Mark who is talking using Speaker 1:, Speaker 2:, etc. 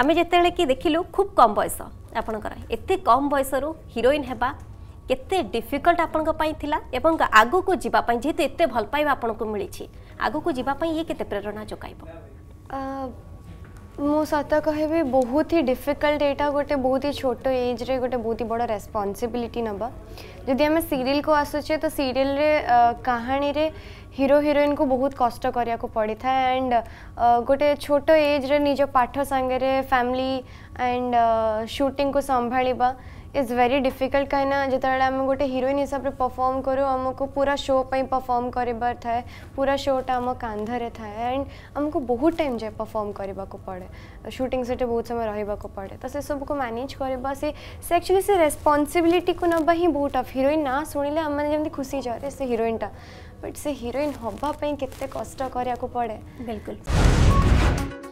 Speaker 1: ଆମେ ଯେତେବେଳେ କି ଦେଖିଲୁ ଖୁବ୍ କମ୍ ବୟସ ଆପଣଙ୍କର ଏତେ କମ୍ ବୟସରୁ ହିରୋଇନ୍ ହେବା କେତେ ଡିଫିକଲ୍ଟ ଆପଣଙ୍କ ପାଇଁ ଥିଲା ଏବଂ ଆଗକୁ ଯିବା ପାଇଁ ଯେହେତୁ ଏତେ ଭଲ ପାଇବା ଆପଣଙ୍କୁ ମିଳିଛି ଆଗକୁ ଯିବା ପାଇଁ ଇଏ କେତେ ପ୍ରେରଣା ଯୋଗାଇବ
Speaker 2: मो सत कह बहुत ही डिफिकल्ट एटा गोटे बहुत ही छोट एज्रे गोटे बहुत ही बड़ रेस्पनसबिलिटी नवा जदि आम सीरीयल को आसुचे तो सीरीयल रे कहानी रे हीरो हीरोइन को बहुत कष्ट को पड़ी था एंड गोटे छोट एज्रे निज पाठ सांगे फैमिली एंड शूटिंग को संभाल इज भेरी डिफिकल्ट कहीं जो आम गोटे हिरोइन हिसाब से परफर्म करूँ आमको पूरा शो परफर्म कर थाए पूरा शोटा आम कांधे थाए एंड आमको बहुत टाइम जाए परफर्म करने को पड़े सुटिंग से तो बहुत समय रहा पड़े तो से सबको मैनेज करवा से एक्चुअली से रेस्पनसबिलिटी को ना ही बहुत टफ हिरोइन ना शुणिले आम जमी खुशी जाए से हिरोइनटा बट से हिरोइन हाँपी के पड़े बिल्कुल